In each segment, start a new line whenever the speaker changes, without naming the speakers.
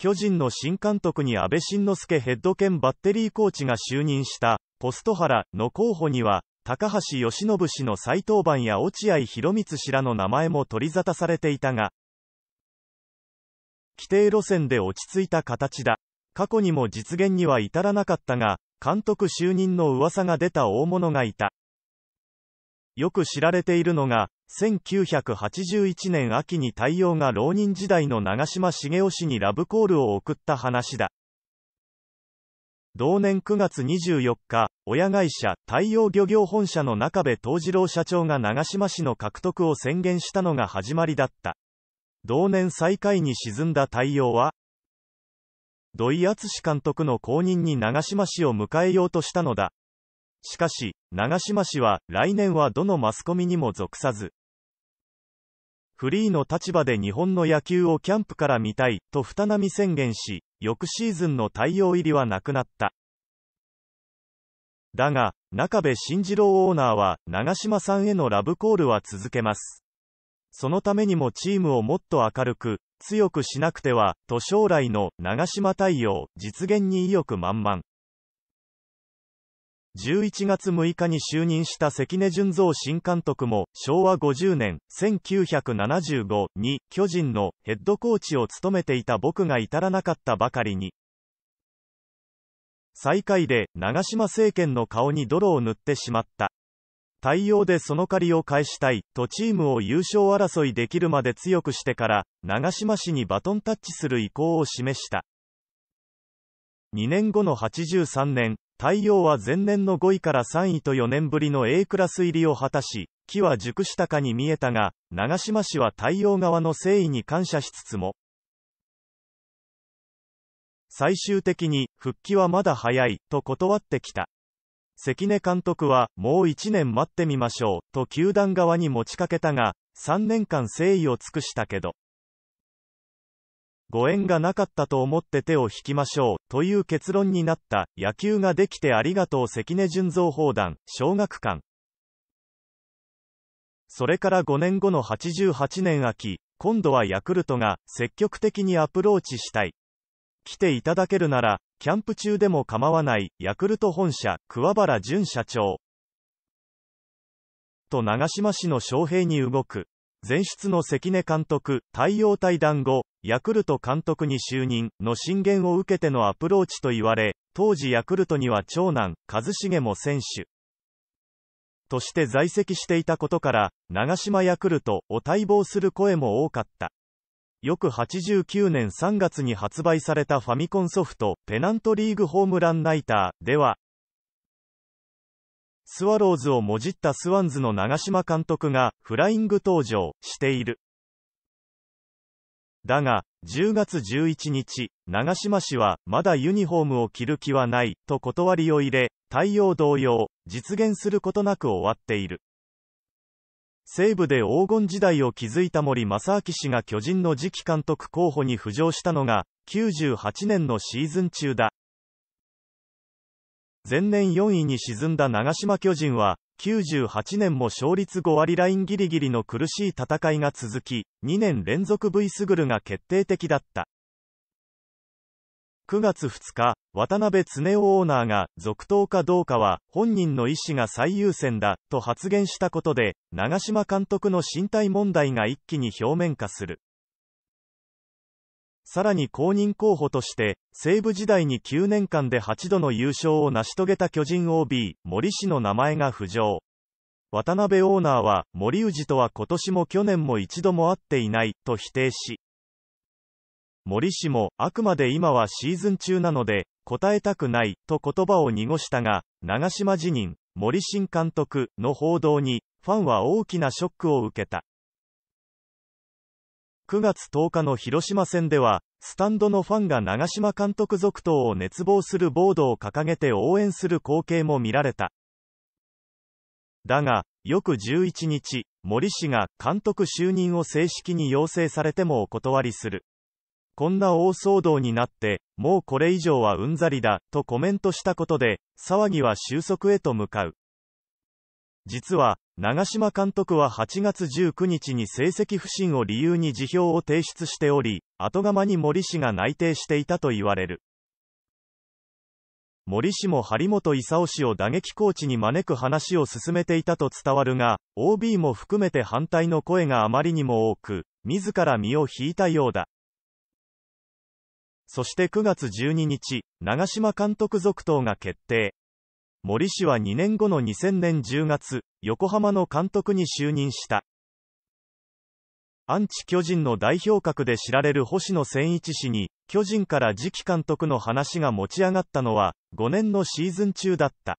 巨人の新監督に安倍晋之助ヘッド兼バッテリーコーチが就任した、ポスト原の候補には、高橋由伸氏の再登板や落合博満氏らの名前も取り沙汰されていたが、規定路線で落ち着いた形だ。過去にも実現には至らなかったが、監督就任の噂が出た大物がいた。よく知られているのが、1981年秋に太陽が浪人時代の長嶋茂雄氏にラブコールを送った話だ。同年9月24日、親会社、太陽漁業本社の中部東次郎社長が長島氏の獲得を宣言したのが始まりだった。同年最下位に沈んだ太陽は、土井敦史監督の後任に長島氏を迎えようとしたのだ。しかし、長島氏は、来年はどのマスコミにも属さず、フリーの立場で日本の野球をキャンプから見たい、と二波宣言し、翌シーズンの太陽入りはなくなった。だが、中部慎次郎オーナーは、長島さんへのラブコールは続けます。そのためにもチームをもっと明るく、強くしなくては、と将来の長島太陽、実現に意欲満々。11月6日に就任した関根純三新監督も、昭和50年、1975に、巨人のヘッドコーチを務めていた僕が至らなかったばかりに、最下位で、長島政権の顔に泥を塗ってしまった。対応でその借りを返したい、とチームを優勝争いできるまで強くしてから、長島氏にバトンタッチする意向を示した。2年後の83年、太陽は前年の5位から3位と4年ぶりの A クラス入りを果たし、木は熟したかに見えたが、長島氏は太陽側の誠意に感謝しつつも、最終的に、復帰はまだ早い、と断ってきた。関根監督は、もう1年待ってみましょう、と球団側に持ちかけたが、3年間誠意を尽くしたけど、ご縁がなかったと思って手を引きましょう、という結論になった、野球ができてありがとう関根純造砲弾、小学館。それから5年後の88年秋、今度はヤクルトが積極的にアプローチしたい。来ていただけるなら、キャンプ中でも構わない、ヤクルト本社、桑原淳社長。と長島市の招聘に動く。前出の関根監督、太陽対談後、ヤクルト監督に就任の進言を受けてのアプローチと言われ、当時ヤクルトには長男、一茂も選手として在籍していたことから、長島ヤクルトを待望する声も多かった。翌89年3月に発売されたファミコンソフト、ペナントリーグホームランナイターでは、スワローズをもじったスワンズの長嶋監督がフライング登場している。だが、10月11日、長島氏は、まだユニフォームを着る気はない、と断りを入れ、対応同様、実現することなく終わっている。西部で黄金時代を築いた森正明氏が巨人の次期監督候補に浮上したのが、98年のシーズン中だ。前年4位に沈んだ長島巨人は、98年も勝率5割ラインギリギリの苦しい戦いが続き、2年連続 V スグルが決定的だった。9月2日、渡辺恒夫オーナーが、続投かどうかは、本人の意思が最優先だ、と発言したことで、長島監督の身体問題が一気に表面化する。さらに公認候補として、西武時代に9年間で8度の優勝を成し遂げた巨人 OB、森氏の名前が浮上。渡辺オーナーは、森氏とは今年も去年も一度も会っていない、と否定し、森氏も、あくまで今はシーズン中なので、答えたくない、と言葉を濁したが、長島辞任、森新監督の報道に、ファンは大きなショックを受けた。9月10日の広島戦では、スタンドのファンが長島監督続投を熱望するボードを掲げて応援する光景も見られた。だが、翌11日、森氏が監督就任を正式に要請されてもお断りする。こんな大騒動になって、もうこれ以上はうんざりだ、とコメントしたことで、騒ぎは収束へと向かう。実は、長島監督は8月19日に成績不振を理由に辞表を提出しており、後釜に森氏が内定していたと言われる。森氏も張本勲氏を打撃コーチに招く話を進めていたと伝わるが、OB も含めて反対の声があまりにも多く、自ら身を引いたようだ。そして9月12日、長島監督続投が決定。森氏は2年後の2000年10月、横浜の監督に就任した。アンチ巨人の代表格で知られる星野千一氏に、巨人から次期監督の話が持ち上がったのは、5年のシーズン中だった。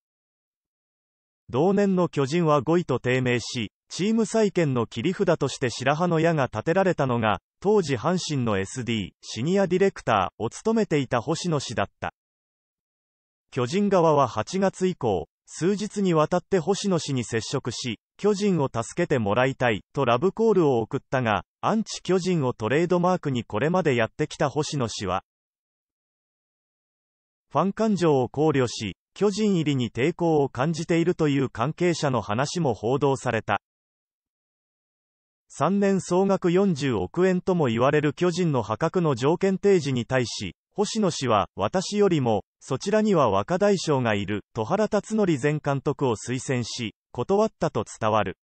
同年の巨人は5位と低迷し、チーム再建の切り札として白羽の矢が立てられたのが、当時阪神の SD、シニアディレクターを務めていた星野氏だった。巨人側は8月以降、数日にわたって星野氏に接触し、巨人を助けてもらいたい、とラブコールを送ったが、アンチ巨人をトレードマークにこれまでやってきた星野氏は、ファン感情を考慮し、巨人入りに抵抗を感じているという関係者の話も報道された。3年総額40億円とも言われる巨人の破格の条件提示に対し、星野氏は、私よりも、そちらには若大将がいる、戸原辰徳前監督を推薦し、断ったと伝わる。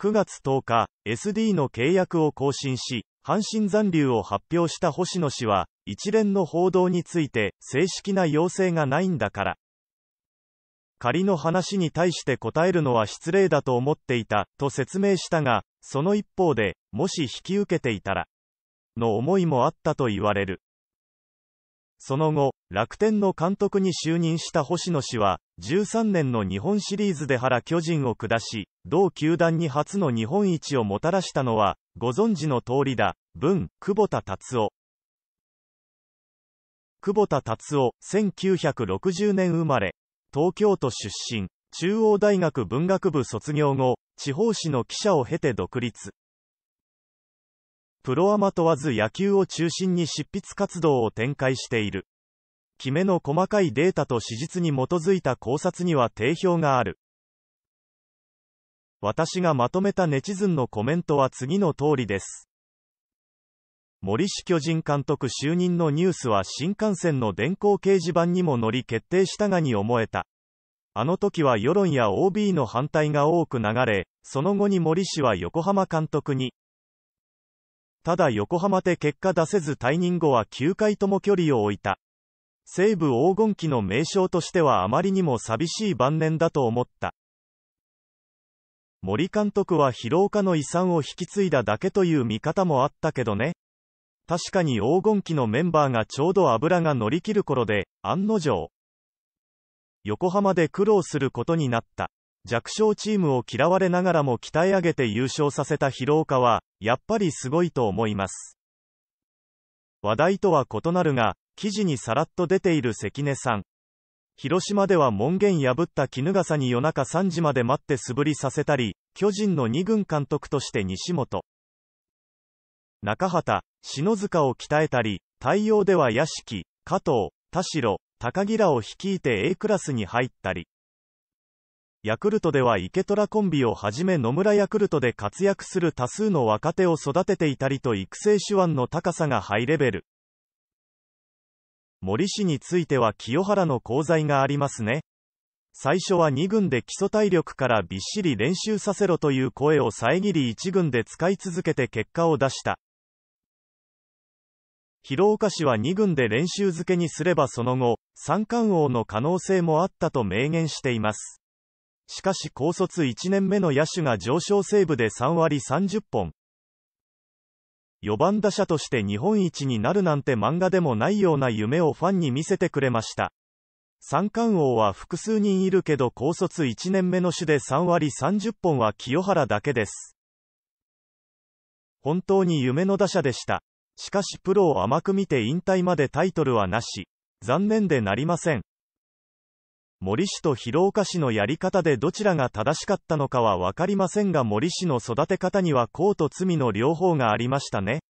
9月10日、SD の契約を更新し、阪神残留を発表した星野氏は、一連の報道について、正式な要請がないんだから。仮の話に対して答えるのは失礼だと思っていた、と説明したが、その一方で、もし引き受けていたら、の思いもあったと言われる。その後、楽天の監督に就任した星野氏は、13年の日本シリーズで原巨人を下し、同球団に初の日本一をもたらしたのは、ご存知の通りだ、文、久保田達夫。久保田達夫、1960年生まれ、東京都出身、中央大学文学部卒業後、地方紙の記者を経て独立。プロアマ問わず野球を中心に執筆活動を展開している。きめの細かいデータと史実に基づいた考察には定評がある。私がまとめたネチズンのコメントは次の通りです。森氏巨人監督就任のニュースは新幹線の電光掲示板にも乗り決定したがに思えた。あの時は世論や OB の反対が多く流れ、その後に森氏は横浜監督に、ただ横浜で結果出せず退任後は9回とも距離を置いた。西武黄金期の名称としてはあまりにも寂しい晩年だと思った。森監督は疲労の遺産を引き継いだだけという見方もあったけどね。確かに黄金期のメンバーがちょうど油が乗り切る頃で、案の定。横浜で苦労することになった。弱小チームを嫌われながらも鍛え上げて優勝させた広岡は、やっぱりすごいと思います。話題とは異なるが、記事にさらっと出ている関根さん。広島では門限破った衣笠に夜中3時まで待って素振りさせたり、巨人の2軍監督として西本。中畑、篠塚を鍛えたり、対応では屋敷、加藤、田代、高木らを率いて A クラスに入ったり。ヤクルトではイケトラコンビをはじめ野村ヤクルトで活躍する多数の若手を育てていたりと育成手腕の高さがハイレベル。森氏については清原の功罪がありますね。最初は2軍で基礎体力からびっしり練習させろという声を遮り1軍で使い続けて結果を出した。広岡氏は2軍で練習漬けにすればその後、三冠王の可能性もあったと明言しています。しかし高卒1年目の野手が上昇セーブで3割30本。4番打者として日本一になるなんて漫画でもないような夢をファンに見せてくれました。三冠王は複数人いるけど高卒1年目の種で3割30本は清原だけです。本当に夢の打者でした。しかしプロを甘く見て引退までタイトルはなし。残念でなりません。森氏と広岡氏のやり方でどちらが正しかったのかは分かりませんが森氏の育て方には功と罪の両方がありましたね。